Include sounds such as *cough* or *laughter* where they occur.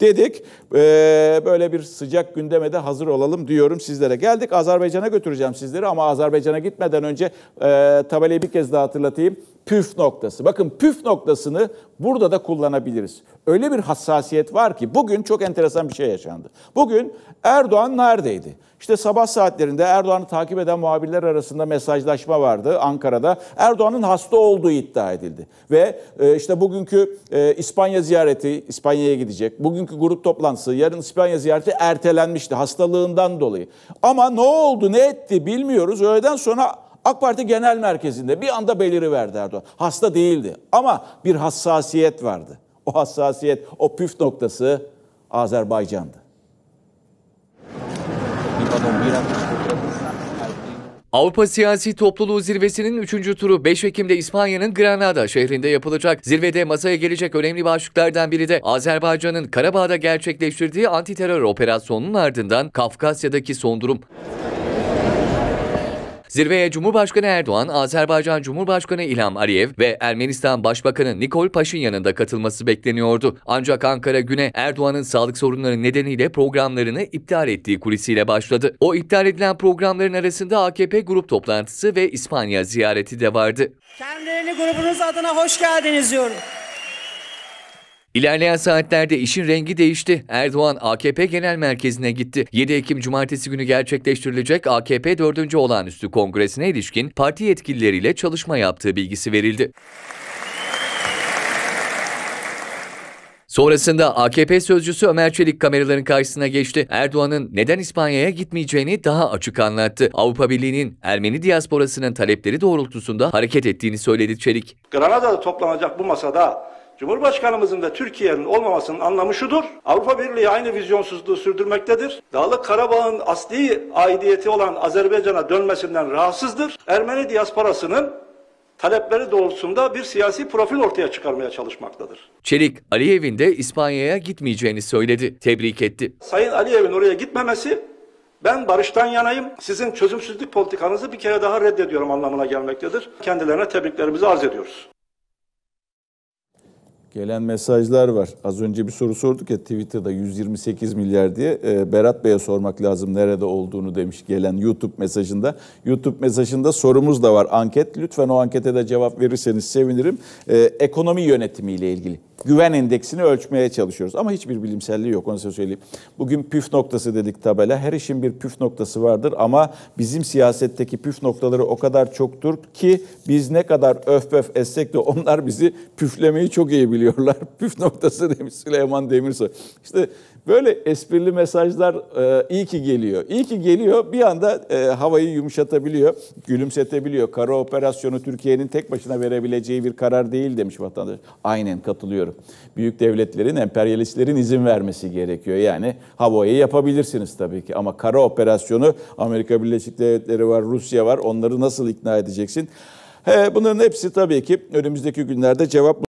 dedik. Ee, böyle bir sıcak gündeme de hazır olalım diyorum sizlere. Geldik Azerbaycan'a götüreceğim sizleri ama Azerbaycan'a gitmeden önce e, tabelayı bir kez daha hatırlatayım. Püf noktası. Bakın püf noktasını burada da kullanabiliriz. Öyle bir hassasiyet var ki bugün çok enteresan bir şey yaşandı. Bugün Erdoğan neredeydi? İşte sabah saatlerinde Erdoğan'ı takip eden muhabirler arasında mesajlaşma vardı Ankara'da. Erdoğan'ın hasta olduğu iddia edildi. Ve e, işte bugünkü e, İspanya ziyareti, İspanya'ya gidecek. Bugün bugünkü grup toplantısı, yarın İspanya ziyareti ertelenmişti hastalığından dolayı. Ama ne oldu, ne etti bilmiyoruz. Öğleden sonra AK Parti Genel Merkezi'nde bir anda beliriverdi Erdoğan. Hasta değildi ama bir hassasiyet vardı. O hassasiyet, o püf noktası Azerbaycan'dı. Avrupa Siyasi Topluluğu Zirvesi'nin 3. turu 5 Ekim'de İspanya'nın Granada şehrinde yapılacak. Zirvede masaya gelecek önemli başlıklardan biri de Azerbaycan'ın Karabağ'da gerçekleştirdiği antiterör operasyonunun ardından Kafkasya'daki son durum. Zirveye Cumhurbaşkanı Erdoğan, Azerbaycan Cumhurbaşkanı İlham Aliyev ve Ermenistan Başbakanı Nikol Paşin yanında katılması bekleniyordu. Ancak Ankara güne Erdoğan'ın sağlık sorunları nedeniyle programlarını iptal ettiği kulisiyle başladı. O iptal edilen programların arasında AKP grup toplantısı ve İspanya ziyareti de vardı. Kendilerini grubunuz adına hoş geldiniz diyorum. İlerleyen saatlerde işin rengi değişti. Erdoğan AKP Genel Merkezi'ne gitti. 7 Ekim Cumartesi günü gerçekleştirilecek AKP 4. Olağanüstü Kongresi'ne ilişkin parti yetkilileriyle çalışma yaptığı bilgisi verildi. Sonrasında AKP sözcüsü Ömer Çelik kameraların karşısına geçti. Erdoğan'ın neden İspanya'ya gitmeyeceğini daha açık anlattı. Avrupa Birliği'nin Ermeni diasporasının talepleri doğrultusunda hareket ettiğini söyledi Çelik. Granada'da toplanacak bu masada Cumhurbaşkanımızın da Türkiye'nin olmamasının anlamı şudur. Avrupa Birliği aynı vizyonsuzluğu sürdürmektedir. Dağlık Karabağ'ın asli aidiyeti olan Azerbaycan'a dönmesinden rahatsızdır. Ermeni diasporasının talepleri doğrultusunda bir siyasi profil ortaya çıkarmaya çalışmaktadır. Çelik, Aliyev'in de İspanya'ya gitmeyeceğini söyledi, tebrik etti. Sayın Aliyev'in oraya gitmemesi ben barıştan yanayım. Sizin çözümsüzlük politikanızı bir kere daha reddediyorum anlamına gelmektedir. Kendilerine tebriklerimizi arz ediyoruz gelen mesajlar var. Az önce bir soru sorduk ya Twitter'da 128 milyar diye. Ee, Berat Bey'e sormak lazım nerede olduğunu demiş gelen YouTube mesajında. YouTube mesajında sorumuz da var anket. Lütfen o ankete de cevap verirseniz sevinirim. E, ekonomi yönetimiyle ilgili. Güven endeksini ölçmeye çalışıyoruz ama hiçbir bilimselliği yok onu size söyleyeyim. Bugün püf noktası dedik tabela. Her işin bir püf noktası vardır ama bizim siyasetteki püf noktaları o kadar çoktur ki biz ne kadar öf öf etsek de onlar bizi püflemeyi çok iyi biliyor veriyorlar. *laughs* Püf noktası demiş Süleyman Demirsoy. İşte böyle esprili mesajlar e, iyi ki geliyor. İyi ki geliyor bir anda e, havayı yumuşatabiliyor, gülümsetebiliyor. Kara operasyonu Türkiye'nin tek başına verebileceği bir karar değil demiş vatandaş. Aynen katılıyorum. Büyük devletlerin, emperyalistlerin izin vermesi gerekiyor. Yani havayı yapabilirsiniz tabii ki ama kara operasyonu Amerika Birleşik Devletleri var, Rusya var. Onları nasıl ikna edeceksin? Bunların hepsi tabii ki önümüzdeki günlerde cevap